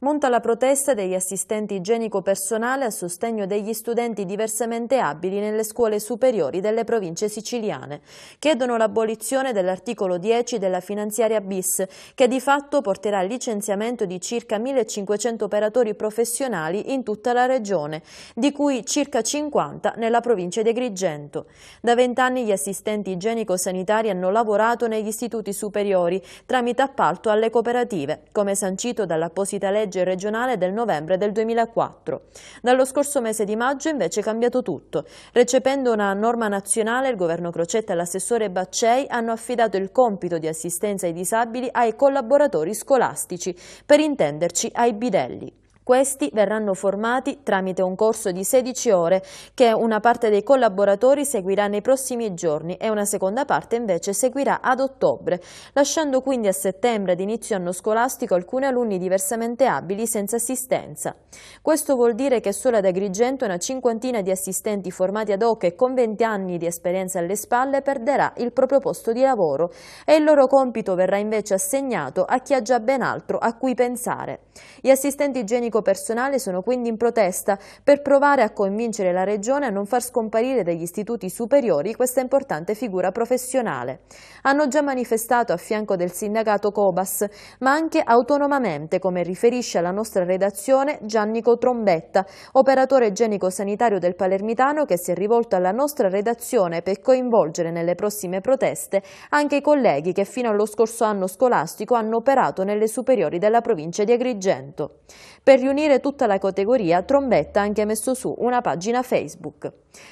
Monta la protesta degli assistenti igienico-personale a sostegno degli studenti diversamente abili nelle scuole superiori delle province siciliane. Chiedono l'abolizione dell'articolo 10 della finanziaria bis, che di fatto porterà al licenziamento di circa 1.500 operatori professionali in tutta la regione, di cui circa 50 nella provincia di Agrigento. Da vent'anni gli assistenti igienico-sanitari hanno lavorato negli istituti superiori tramite appalto alle cooperative, come sancito dall'apposita legge legge regionale del novembre del 2004. Dallo scorso mese di maggio invece è cambiato tutto. Recependo una norma nazionale, il governo Crocetta e l'assessore Baccei hanno affidato il compito di assistenza ai disabili ai collaboratori scolastici, per intenderci ai bidelli. Questi verranno formati tramite un corso di 16 ore che una parte dei collaboratori seguirà nei prossimi giorni e una seconda parte invece seguirà ad ottobre, lasciando quindi a settembre ad inizio anno scolastico alcuni alunni diversamente abili senza assistenza. Questo vuol dire che solo ad Agrigento una cinquantina di assistenti formati ad hoc e con 20 anni di esperienza alle spalle perderà il proprio posto di lavoro e il loro compito verrà invece assegnato a chi ha già ben altro a cui pensare. Gli assistenti igienico pubblico personale sono quindi in protesta per provare a convincere la Regione a non far scomparire dagli istituti superiori questa importante figura professionale. Hanno già manifestato a fianco del sindacato Cobas, ma anche autonomamente, come riferisce alla nostra redazione Giannico Trombetta, operatore igienico-sanitario del Palermitano che si è rivolto alla nostra redazione per coinvolgere nelle prossime proteste anche i colleghi che fino allo scorso anno scolastico hanno operato nelle superiori della provincia di Agrigento. Per gli riunire tutta la categoria, Trombetta ha anche messo su una pagina Facebook.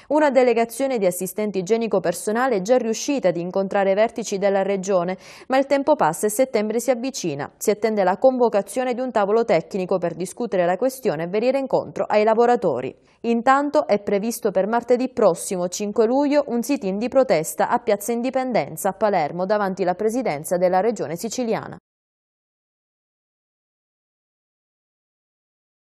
Una delegazione di assistenti igienico personale è già riuscita ad incontrare vertici della regione, ma il tempo passa e settembre si avvicina. Si attende la convocazione di un tavolo tecnico per discutere la questione e venire incontro ai lavoratori. Intanto è previsto per martedì prossimo 5 luglio un sit-in di protesta a Piazza Indipendenza a Palermo davanti alla presidenza della regione siciliana.